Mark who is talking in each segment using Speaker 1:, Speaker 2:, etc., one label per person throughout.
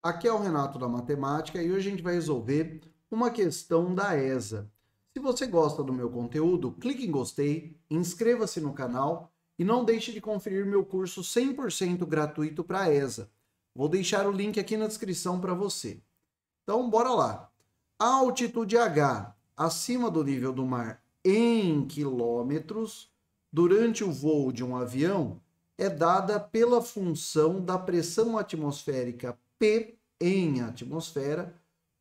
Speaker 1: Aqui é o Renato da Matemática e hoje a gente vai resolver uma questão da ESA. Se você gosta do meu conteúdo, clique em gostei, inscreva-se no canal e não deixe de conferir meu curso 100% gratuito para a ESA. Vou deixar o link aqui na descrição para você. Então, bora lá. A altitude H acima do nível do mar em quilômetros durante o voo de um avião é dada pela função da pressão atmosférica P em atmosfera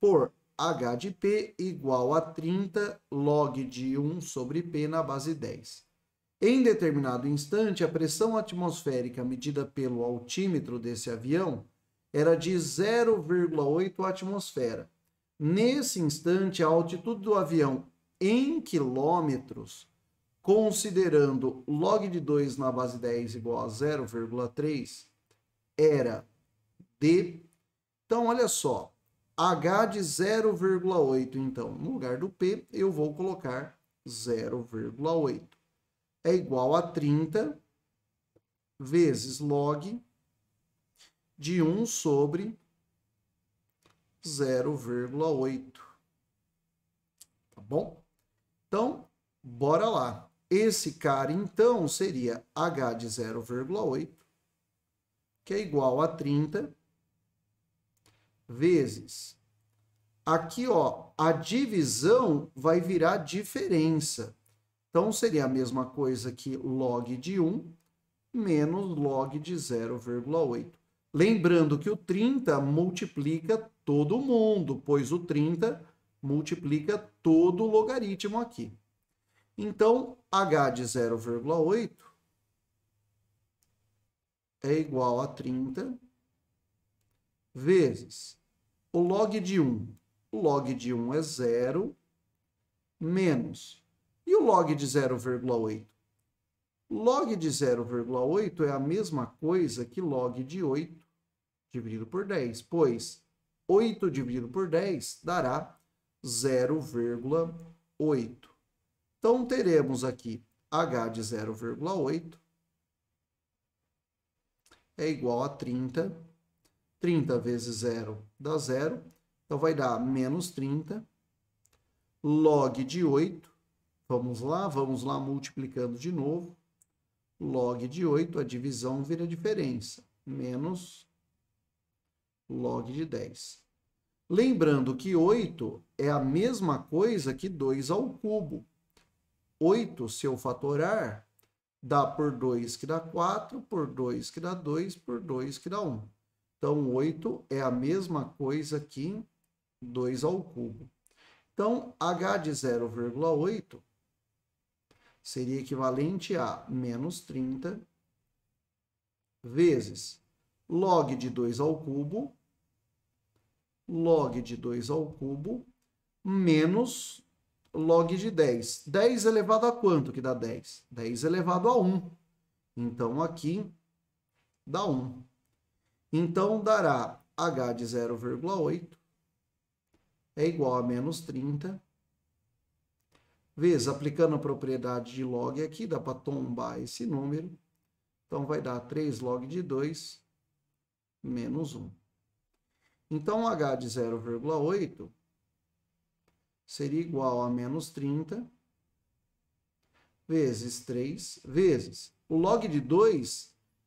Speaker 1: por H de P igual a 30 log de 1 sobre P na base 10. Em determinado instante, a pressão atmosférica medida pelo altímetro desse avião era de 0,8 atmosfera. Nesse instante, a altitude do avião em quilômetros, considerando log de 2 na base 10 igual a 0,3, era D. Então, olha só. H de 0,8, então, no lugar do P, eu vou colocar 0,8. É igual a 30 vezes log de 1 sobre 0,8. Tá bom? Então, bora lá. Esse cara, então, seria H de 0,8, que é igual a 30 vezes. Aqui, ó, a divisão vai virar diferença. Então, seria a mesma coisa que log de 1 menos log de 0,8. Lembrando que o 30 multiplica todo mundo, pois o 30 multiplica todo o logaritmo aqui. Então, h de 0,8 é igual a 30 vezes o log de 1. O log de 1 é 0, menos. E o log de 0,8? Log de 0,8 é a mesma coisa que log de 8 dividido por 10, pois 8 dividido por 10 dará 0,8. Então, teremos aqui h de 0,8 é igual a 30 30 vezes 0 dá 0. Então, vai dar menos 30 log de 8. Vamos lá, vamos lá multiplicando de novo. Log de 8, a divisão vira diferença. Menos log de 10. Lembrando que 8 é a mesma coisa que 2 ao cubo. 8, se eu fatorar, dá por 2 que dá 4, por 2 que dá 2, por 2 que dá 1. Então, 8 é a mesma coisa que 2 ao cubo. Então, h de 0,8 seria equivalente a menos 30 vezes log de 2 ao cubo, log de 2 ao cubo, menos log de 10. 10 elevado a quanto que dá 10? 10 elevado a 1. Então, aqui dá 1. Então dará H de 0,8 é igual a menos 30 vezes, aplicando a propriedade de log aqui, dá para tombar esse número. Então vai dar 3 log de 2 menos 1. Então H de 0,8 seria igual a menos 30 vezes 3 vezes. O log de 2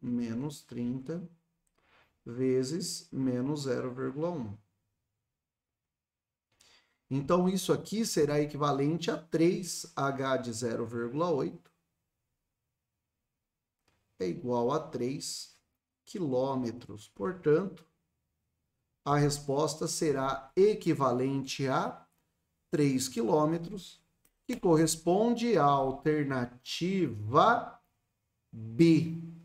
Speaker 1: menos 30 vezes menos 0,1. Então, isso aqui será equivalente a 3h de 0,8 é igual a 3 quilômetros. Portanto, a resposta será equivalente a 3 quilômetros, que corresponde à alternativa B.